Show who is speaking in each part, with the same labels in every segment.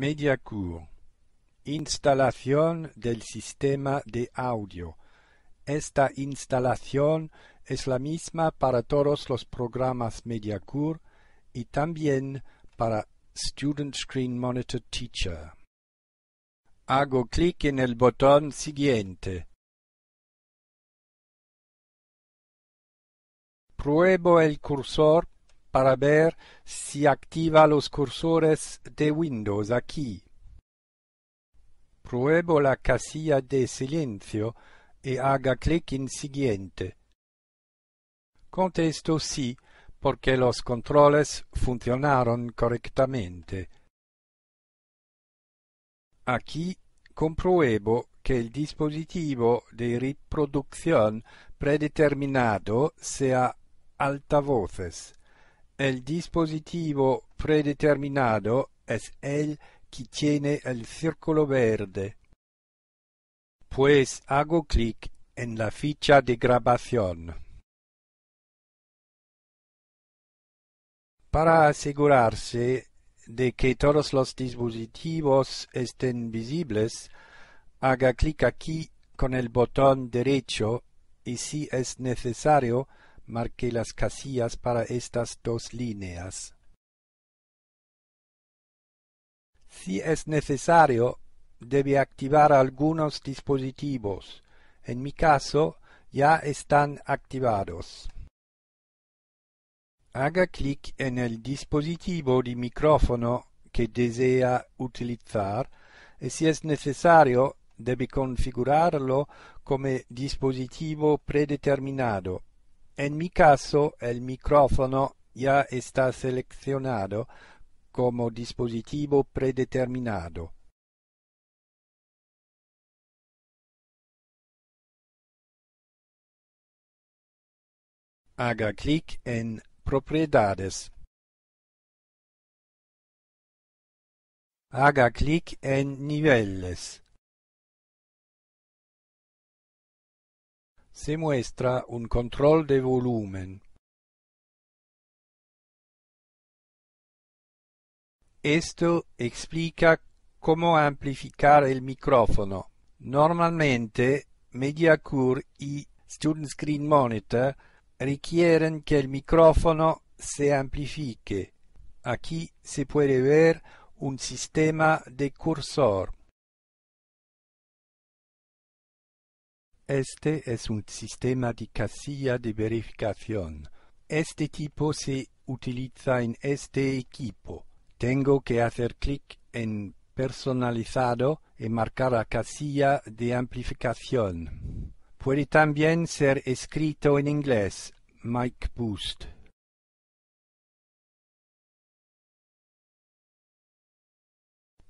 Speaker 1: Mediacourt. Instalación del sistema de audio. Esta instalación es la misma para todos los programas Mediacourt y también para Student Screen Monitor Teacher.
Speaker 2: Hago clic en el botón siguiente. Pruebo el cursor para ver
Speaker 1: si activa los cursores de Windows aquí. Pruebo la casilla de silencio y haga clic en Siguiente. Contesto sí porque los controles funcionaron correctamente. Aquí compruebo que el dispositivo de reproducción predeterminado sea altavoces. El dispositivo predeterminado es el que tiene el círculo
Speaker 2: verde. Pues hago clic en la ficha de grabación.
Speaker 1: Para asegurarse de que todos los dispositivos estén visibles, haga clic aquí con el botón derecho y si es necesario, Marque las casillas para estas dos líneas. Si es necesario, debe activar algunos dispositivos. En mi caso, ya están activados. Haga clic en el dispositivo de micrófono que desea utilizar y si es necesario debe configurarlo como dispositivo predeterminado. En mi caso, el micrófono ya está
Speaker 2: seleccionado como dispositivo predeterminado. Haga clic en Propiedades. Haga clic en Niveles. Se muestra un control de volumen. Esto explica cómo amplificar
Speaker 1: el micrófono. Normalmente, MediaCure y Student Screen Monitor requieren que el micrófono se amplifique. Aquí se puede ver un sistema de cursor. Este es un sistema de casilla de verificación. Este tipo se utiliza en este equipo. Tengo que hacer clic en personalizado y marcar la casilla de amplificación. Puede también ser
Speaker 2: escrito en inglés, Mic Boost.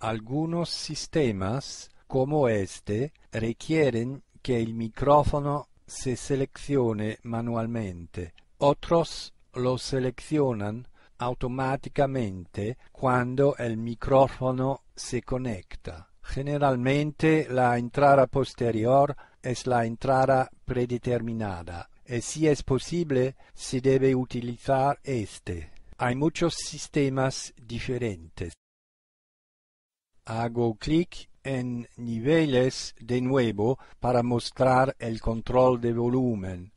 Speaker 2: Algunos sistemas,
Speaker 1: como este, requieren que el micrófono se seleccione manualmente. Otros lo seleccionan automáticamente cuando el micrófono se conecta. Generalmente la entrada posterior es la entrada predeterminada y si es posible se debe utilizar este. Hay muchos sistemas diferentes. Hago clic
Speaker 2: en niveles de nuevo para mostrar el control de volumen.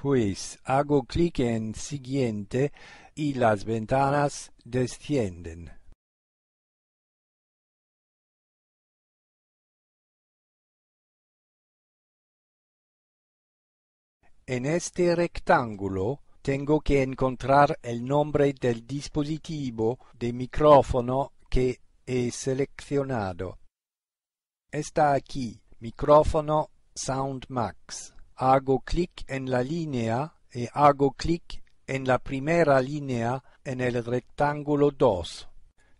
Speaker 2: Pues hago clic en Siguiente y las ventanas descienden. En este rectángulo tengo que
Speaker 1: encontrar el nombre del dispositivo de micrófono que he seleccionado. Está aquí, micrófono SoundMax. Hago clic en la línea y hago clic en la primera línea en el rectángulo 2.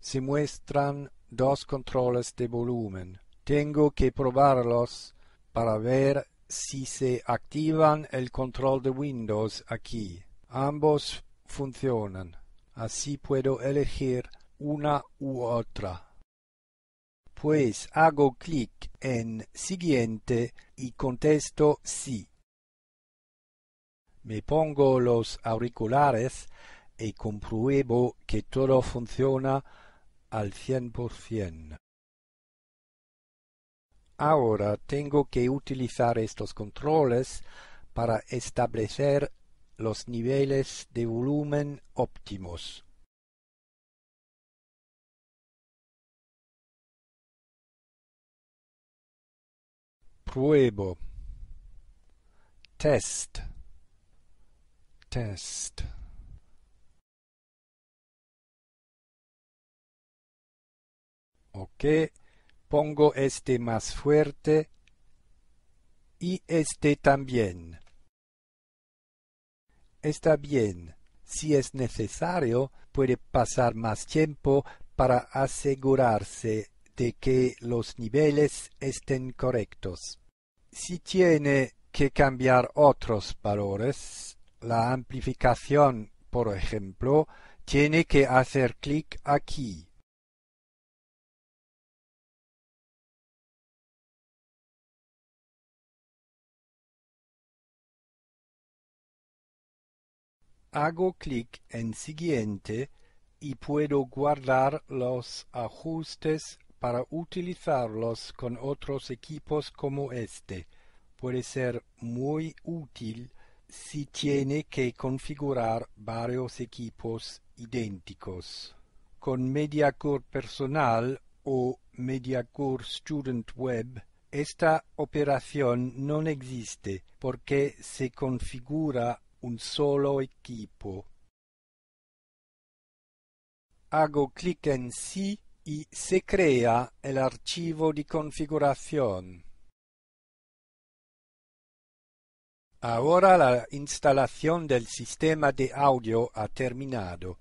Speaker 1: Se muestran dos controles de volumen. Tengo que probarlos para ver si se activan el control de Windows aquí. Ambos funcionan, así puedo elegir una u otra. Pues hago clic en Siguiente y contesto sí. Me pongo los auriculares y compruebo que todo funciona al 100%. Ahora tengo que utilizar estos controles para establecer los niveles de
Speaker 2: volumen óptimos. Pruebo. Test. Test. Ok, pongo este más fuerte
Speaker 1: y este también. Está bien. Si es necesario, puede pasar más tiempo para asegurarse de que los niveles estén correctos. Si tiene que cambiar otros valores, la amplificación,
Speaker 2: por ejemplo, tiene que hacer clic aquí Hago clic en Siguiente y puedo guardar los ajustes
Speaker 1: para utilizarlos con otros equipos como este. Puede ser muy útil si tiene que configurar varios equipos idénticos. Con MediaCore personal o MediaCore Student Web, esta operación no existe porque se configura un solo equipo.
Speaker 2: Hago clic en sí y se crea el archivo de configuración. Ahora la instalación del sistema de audio ha terminado.